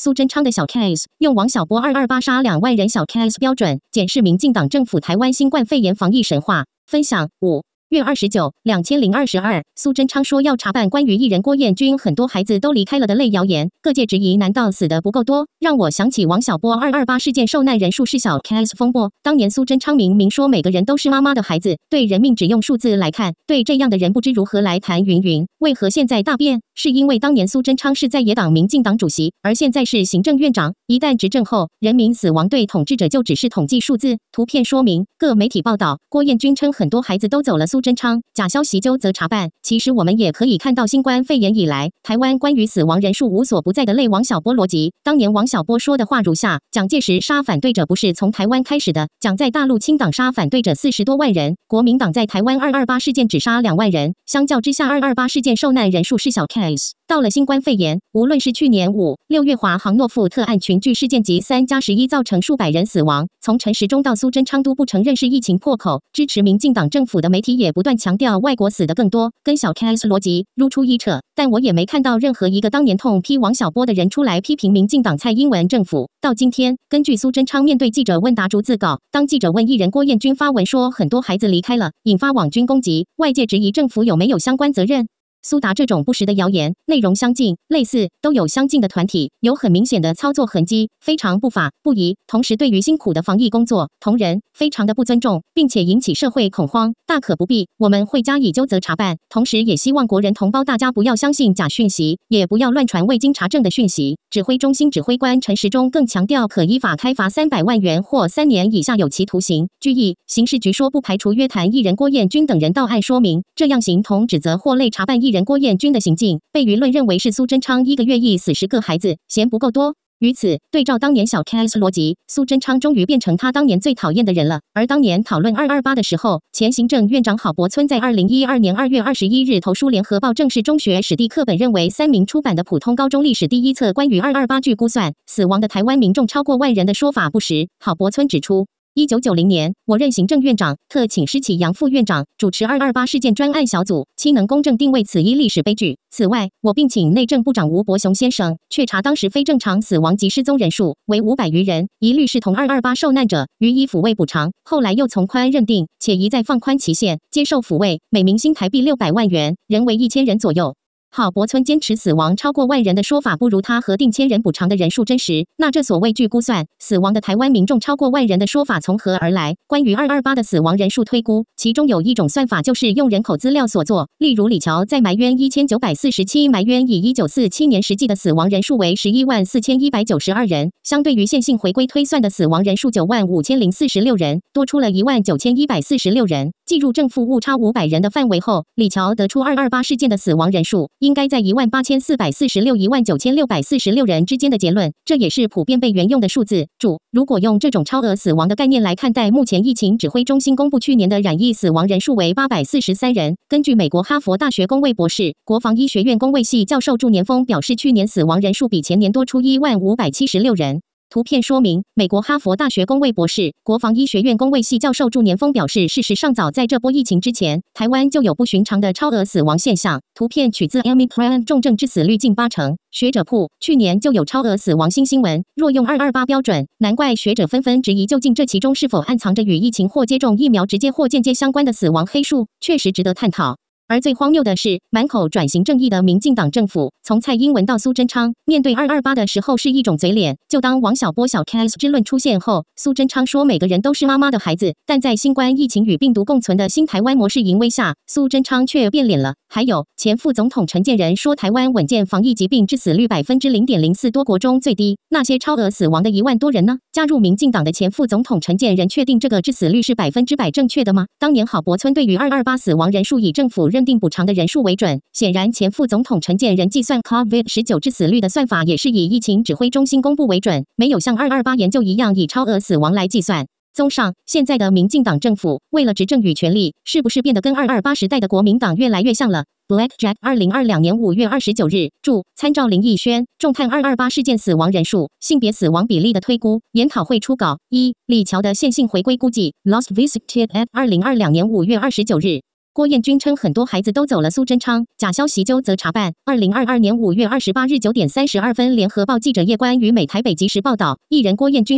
苏贞昌的小 case，用王小波“二二八杀两万人”小 case 标准，检视民进党政府台湾新冠肺炎防疫神话。分享五。月二十九，两千零二十二，苏贞昌说要查办关于艺人郭彦均很多孩子都离开了的类谣言，各界质疑，难道死的不够多？让我想起王小波二二八事件受难人数是小 case 风波，当年苏贞昌明明说每个人都是妈妈的孩子，对人命只用数字来看，对这样的人不知如何来谈。云云，为何现在大变？是因为当年苏贞昌是在野党民进党主席，而现在是行政院长，一旦执政后，人民死亡对统治者就只是统计数字。图片说明，各媒体报道，郭彦均称很多孩子都走了，苏。真昌假消息究则查办。其实我们也可以看到，新冠肺炎以来，台湾关于死亡人数无所不在的类王小波逻辑。当年王小波说的话如下：蒋介石杀反对者不是从台湾开始的，蒋在大陆清党杀反对者四十多万人，国民党在台湾二二八事件只杀两万人，相较之下，二二八事件受难人数是小 case。到了新冠肺炎，无论是去年五六月华航诺富特案群聚事件及三加十一造成数百人死亡，从陈时中到苏贞昌都不承认是疫情破口，支持民进党政府的媒体也不断强调外国死的更多，跟小 case 逻辑如出一辙。但我也没看到任何一个当年痛批王小波的人出来批评民进党蔡英文政府。到今天，根据苏贞昌面对记者问答逐字稿，当记者问艺人郭彦均发文说很多孩子离开了，引发网军攻击，外界质疑政府有没有相关责任。苏达这种不实的谣言，内容相近、类似，都有相近的团体，有很明显的操作痕迹，非常不法不宜。同时，对于辛苦的防疫工作，同仁非常的不尊重，并且引起社会恐慌，大可不必。我们会加以纠责查办，同时也希望国人同胞大家不要相信假讯息，也不要乱传未经查证的讯息。指挥中心指挥官陈时中更强调，可依法开罚三百万元或三年以下有期徒刑、拘役。刑事局说，不排除约谈艺人郭彦均等人到案说明。这样形同指责或类查办一。人郭彦均的行径被舆论认为是苏贞昌一个月一死十个孩子嫌不够多。于此对照当年小 case 逻辑，苏贞昌终于变成他当年最讨厌的人了。而当年讨论二二八的时候，前行政院长郝柏村在二零一二年二月二十一日投书联合报正式中学史地课本，认为三名出版的普通高中历史第一册关于二二八据估算死亡的台湾民众超过万人的说法不实。郝柏村指出。一九九零年，我任行政院长，特请施启阳副院长主持二二八事件专案小组，亲能公正定位此一历史悲剧。此外，我并请内政部长吴伯雄先生确查当时非正常死亡及失踪人数为五百余人，一律视同二二八受难者，予以抚慰补偿。后来又从宽认定，且一再放宽期限接受抚慰，每名新台币六百万元，人为一千人左右。郝伯村坚持死亡超过万人的说法不如他核定千人补偿的人数真实，那这所谓据估算死亡的台湾民众超过万人的说法从何而来？关于二二八的死亡人数推估，其中有一种算法就是用人口资料所做，例如李乔在埋冤一千九百四十七埋冤，以一九四七年实际的死亡人数为十一万四千一百九十二人，相对于线性回归推算的死亡人数九万五千零四十六人，多出了一万九千一百四十六人。进入正负误差五百人的范围后，李乔得出二二八事件的死亡人数应该在一万八千四百四十六一万九千六百四十六人之间的结论，这也是普遍被沿用的数字。注：如果用这种超额死亡的概念来看待，目前疫情指挥中心公布去年的染疫死亡人数为八百四十三人。根据美国哈佛大学工卫博士、国防医学院工卫系教授祝年峰表示，去年死亡人数比前年多出一万五百七十六人。图片说明，美国哈佛大学工卫博士、国防医学院工卫系教授祝年峰表示，事实上早，在这波疫情之前，台湾就有不寻常的超额死亡现象。图片取自 Amy Pran，重症致死率近八成。学者铺去年就有超额死亡新新闻，若用二二八标准，难怪学者纷纷质疑，究竟这其中是否暗藏着与疫情或接种疫苗直接或间接相关的死亡黑数，确实值得探讨。而最荒谬的是，满口转型正义的民进党政府，从蔡英文到苏贞昌，面对二二八的时候是一种嘴脸；就当王小波小 case 之论出现后，苏贞昌说每个人都是妈妈的孩子，但在新冠疫情与病毒共存的新台湾模式淫威下，苏贞昌却变脸了。还有前副总统陈建仁说台湾稳健防疫，疾病致死率百分之零点零四，多国中最低。那些超额死亡的一万多人呢？加入民进党的前副总统陈建仁确定这个致死率是百分之百正确的吗？当年郝柏村对于二二八死亡人数以政府认。认定补偿的人数为准。显然，前副总统陈建仁计算 COVID 十九致死率的算法也是以疫情指挥中心公布为准，没有像228研究一样以超额死亡来计算。综上，现在的民进党政府为了执政与权力，是不是变得跟228时代的国民党越来越像了？Black Jack 二零二两年五月二十九日。注：参照林奕轩《重判228事件死亡人数、性别死亡比例的推估》研讨会初稿。一、李乔的线性回归估计。Lost visit e d at 二零二两年五月二十九日。郭彦均称很多孩子都走了，苏贞昌假消息究责查办。二零二二年五月二十八日九点三十二分，联合报记者叶关于美台北及时报道：艺人郭彦均。